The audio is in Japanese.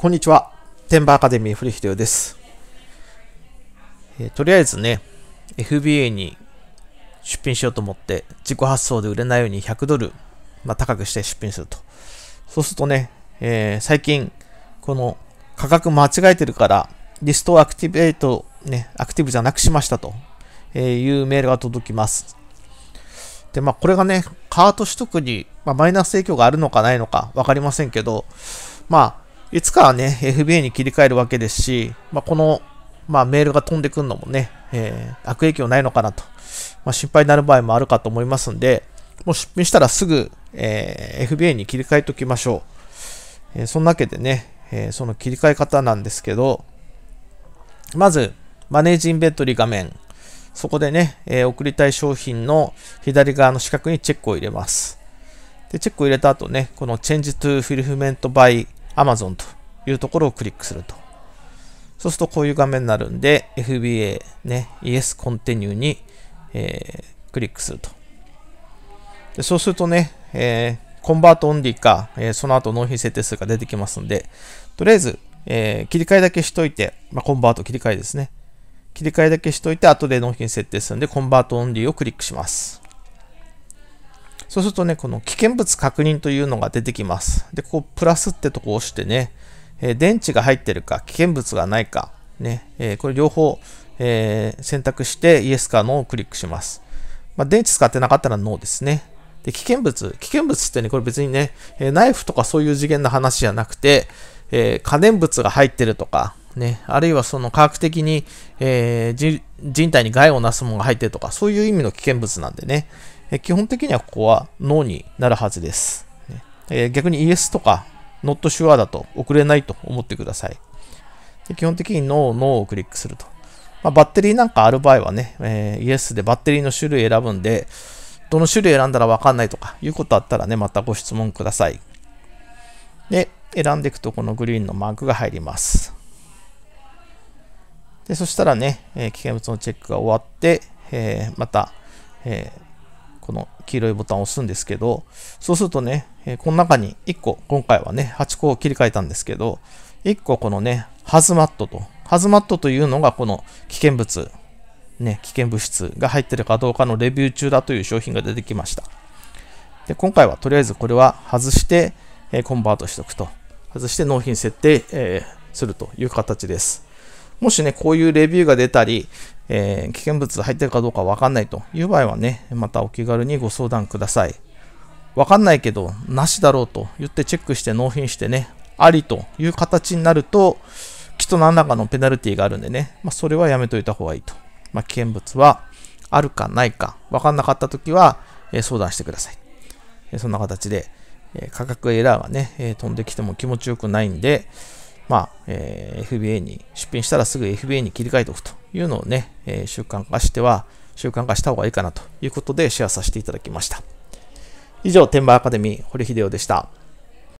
こんにちは。テンバーアカデミー、古秀です、えー、とりあえずね、FBA に出品しようと思って、自己発送で売れないように100ドル、まあ、高くして出品すると。そうするとね、えー、最近、この価格間違えてるから、リストをアクティベート、ね、アクティブじゃなくしましたというメールが届きます。で、まあ、これがね、カート取得に、まあ、マイナス影響があるのかないのか分かりませんけど、まあ、いつかはね、FBA に切り替えるわけですし、まあ、この、まあ、メールが飛んでくるのもね、えー、悪影響ないのかなと、まあ、心配になる場合もあるかと思いますんで、もう出品したらすぐ、えー、FBA に切り替えておきましょう。えー、そんなわけでね、えー、その切り替え方なんですけど、まず、マネージインベントリー画面。そこでね、えー、送りたい商品の左側の四角にチェックを入れます。で、チェックを入れた後ね、このチェンジトゥフィルフメントバイ Amazon というところをクリックすると。そうするとこういう画面になるんで、FBA ね、Yes Continue に、えー、クリックすると。でそうするとね、えー、コンバートオンリーか、えー、その後納品設定数が出てきますんで、とりあえず、えー、切り替えだけしといて、まあ、コンバート切り替えですね。切り替えだけしといて、後で納品設定するんで、コンバートオンリーをクリックします。そうするとね、この危険物確認というのが出てきます。で、ここプラスってとこを押してね、えー、電池が入ってるか、危険物がないか、ね、えー、これ両方、えー、選択してイエスかノーをクリックします。まあ、電池使ってなかったらノーですね。で、危険物。危険物ってね、これ別にね、えー、ナイフとかそういう次元の話じゃなくて、えー、可燃物が入ってるとか、ね、あるいはその科学的に、えー、人体に害をなすものが入ってるとか、そういう意味の危険物なんでね、え基本的にはここは No になるはずです。ね、え逆に Yes とか Not Sure だと送れないと思ってください。で基本的に No、No をクリックすると。まあ、バッテリーなんかある場合はね、え Yes でバッテリーの種類選ぶんで、どの種類選んだらわかんないとかいうことあったらね、またご質問ください。で、選んでいくとこのグリーンのマークが入ります。で、そしたらね、えー、危険物のチェックが終わって、えー、また、えーこの黄色いボタンを押すんですけど、そうするとね、えこの中に1個、今回はね、8個を切り替えたんですけど、1個このね、ハズマットと、ハズマットというのがこの危険物、ね、危険物質が入ってるかどうかのレビュー中だという商品が出てきました。で、今回はとりあえずこれは外して、えコンバートしておくと。外して納品設定、えー、するという形です。もしね、こういうレビューが出たり、えー、危険物入ってるかどうかわかんないという場合はね、またお気軽にご相談ください。わかんないけど、なしだろうと言ってチェックして納品してね、ありという形になると、きっと何らかのペナルティがあるんでね、まあ、それはやめといた方がいいと。まあ、危険物はあるかないか、わかんなかった時は、え相談してください。えそんな形で、え価格エラーがね、え飛んできても気持ちよくないんで、まあ、えー、FBA に、出品したらすぐ FBA に切り替えておくというのをね、えー、習慣化しては、習慣化した方がいいかなということでシェアさせていただきました。以上、天馬アカデミー、堀秀夫でした。